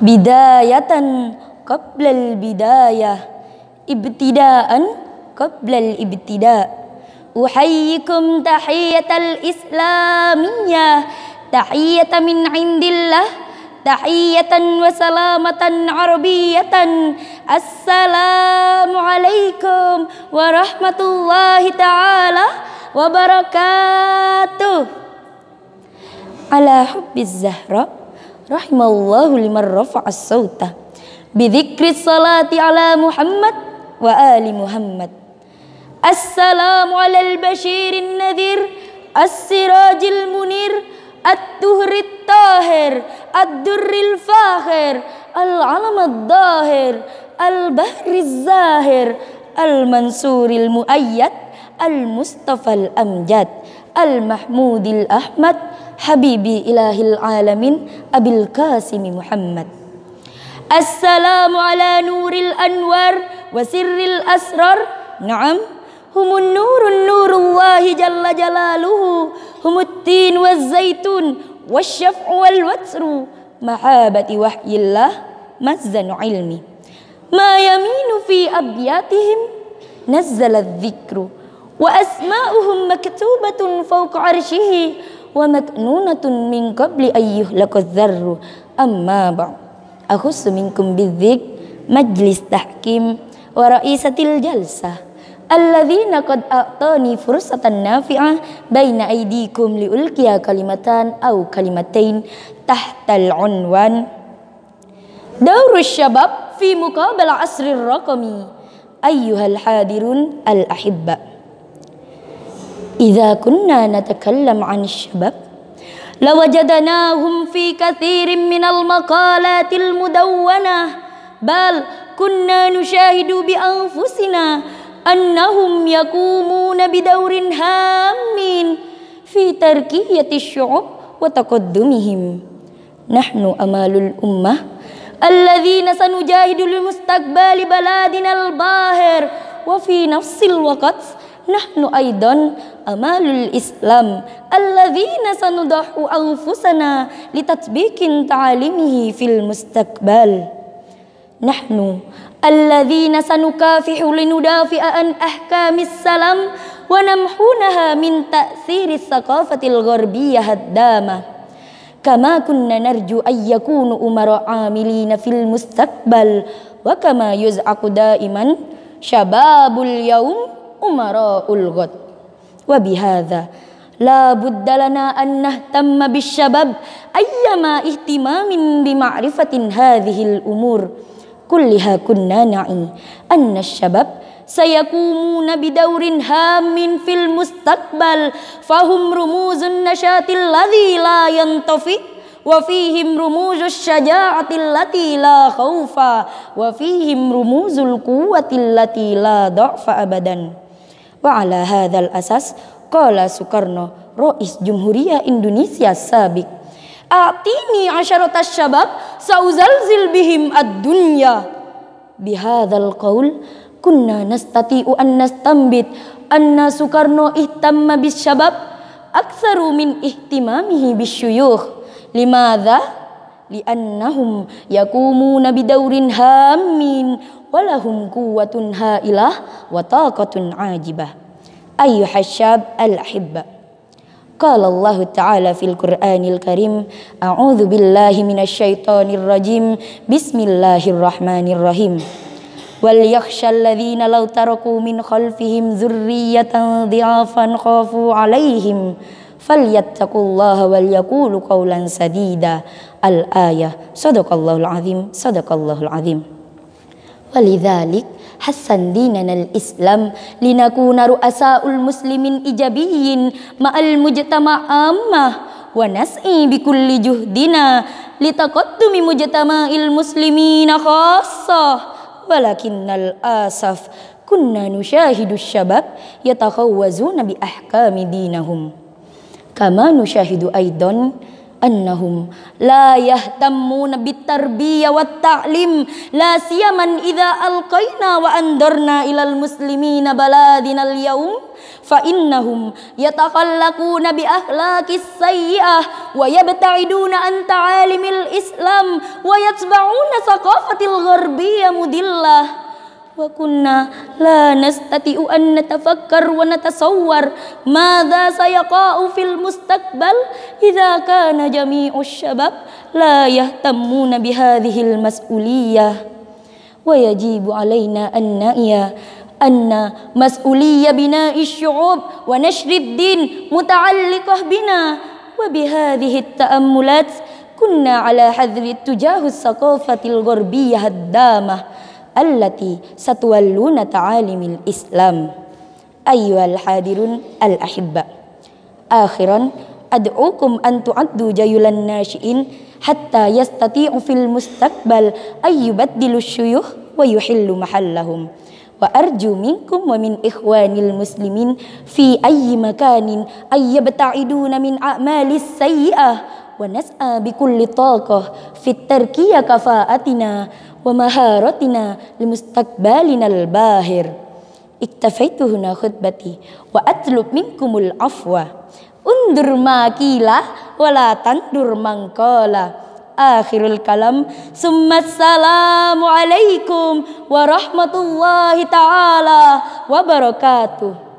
bidayatan qablal bidayah ibtidaan qablal ibtida uhayyikum al islamiyah tahiyatan min indillah tahiyatan wa salamatan arabiyatan assalamu alaikum wa rahmatullahi taala wa barakatuh ala hubbiz zahra رحم الله لمن رفع الصوت بذكر الصلاة على محمد وآل محمد السلام على البشير النذير السراج المنير الدهر الطاهر الدر الفاخر العلم الظاهر البهر الزاهر المنصور المؤيد المصطفى الأمجد المحمود الأحمد حبيبي إله العالمين أبي القاسم محمد السلام على نور الأنوار وسر الأسرار نعم هم النور النور الله جل جلاله هم التين والزيتون والشفع والوتر محابة وحي الله مزن علمي ما يمين في أبياتهم نزل الذكر وأسماؤهم مكتوبة فوق عرشه ومكنونة من قبل أن يهلك الذر أما بعد أخص منكم بالذكر مجلس تحكيم ورئيسة الجلسة الذين قد أعطاني فرصة نافعة بين أيديكم لألقي كلمتان أو كلمتين تحت العنوان دور الشباب في مقابل عصر الرقمي أيها الحاضرون الأحبة إذا كنا نتكلم عن الشباب لوجدناهم في كثير من المقالات المدونة بل كنا نشاهد بأنفسنا أنهم يقومون بدور هام في تركية الشعوب وتقدمهم نحن أمال الأمة الذين سنجاهد لمستقبل بلادنا الباهر وفي نفس الوقت nahnu aidan amalul Islam alladzina sanudahu anfusana litatbikin ta'alimihi fil mustaqbal nahnu alladzina sanukafihu linudafi'a an ahkamis salam wa namhunaha min ta'thiri thaqafatil gharbiyah haddama kama kunna narju ayyakunu umara amilina fil mustaqbal wa kama yuz'aqu daiman shababul yaum أمراء الغد وبهذا لا بد لنا أن نهتم بالشباب أيما اهتمام بمعرفة هذه الأمور كلها كنا نعي أن الشباب سيقومون بدور هام في المستقبل فهم رموز النشاط الذي لا ينطفئ وفيهم رموز الشجاعة التي لا خوف وفيهم رموز القوة التي لا ضعف أبداً وعلى هذا الأساس قال سوكارنو رئيس جمهورية إندونيسيا السابق أعطيني عشرة الشباب سأزلزل بهم الدنيا بهذا القول كنا نستطيع أن نستنبط أن سكرنو اهتم بالشباب أكثر من اهتمامه بالشيوخ لماذا؟ لأنهم يقومون بدور هام ولهم قوة هائلة وطاقة عاجبة أيها الشاب الأحبة قال الله تعالى في القرآن الكريم أعوذ بالله من الشيطان الرجيم بسم الله الرحمن الرحيم وليخشى الذين لو تركوا من خلفهم ذرية ضعافا خافوا عليهم فليتقوا الله وليقولوا قولا سديدا الآية صدق الله العظيم صدق الله العظيم ولذلك حسن ديننا الإسلام لنكون رؤساء المسلمين إيجابيين مع المجتمع عامة ونسعي بكل جهدنا لتقدم مجتمع المسلمين خاصة ولكن الآسف كنا نشاهد الشباب يتخوزون بأحكام دينهم kama nusyahidu aidon annahum la yahtammuna bitarbiya wat ta'lim la siyaman idza alqaina wa andarna ilal muslimina baladinal yaum fa innahum yatakhallaquna bi akhlaqis sayyi'ah wa yabta'iduna an ta'alimil islam wa yatba'una thaqafatil gharbiyya mudillah وكنا لا نستطيع أن نتفكر ونتصور ماذا سيقع في المستقبل إذا كان جميع الشباب لا يهتمون بهذه المسؤولية ويجب علينا أن نأيا أن مسؤولية بناء الشعوب ونشر الدين متعلقة بنا وبهذه التأملات كنا على حذر اتجاه الثقافة الغربية الدامة التي ستولون تعاليم الإسلام أيها الحاضرون الأحبة آخرا أدعوكم أن تعدوا جيول الناشئين حتى يستطيع في المستقبل أن يبدل الشيوخ ويحل محلهم وأرجو منكم ومن إخوان المسلمين في أي مكان أن يبتعدون من أعمال السيئة ونسأى بكل طاقة في التركية كفاءتنا wa maharatina limustaqbalinal bahir iktafaituhu na khutbati wa atlub minkumul afwa undur makila wala tandur mangkola akhirul kalam summa assalamu alaikum warahmatullahi taala wabarakatuh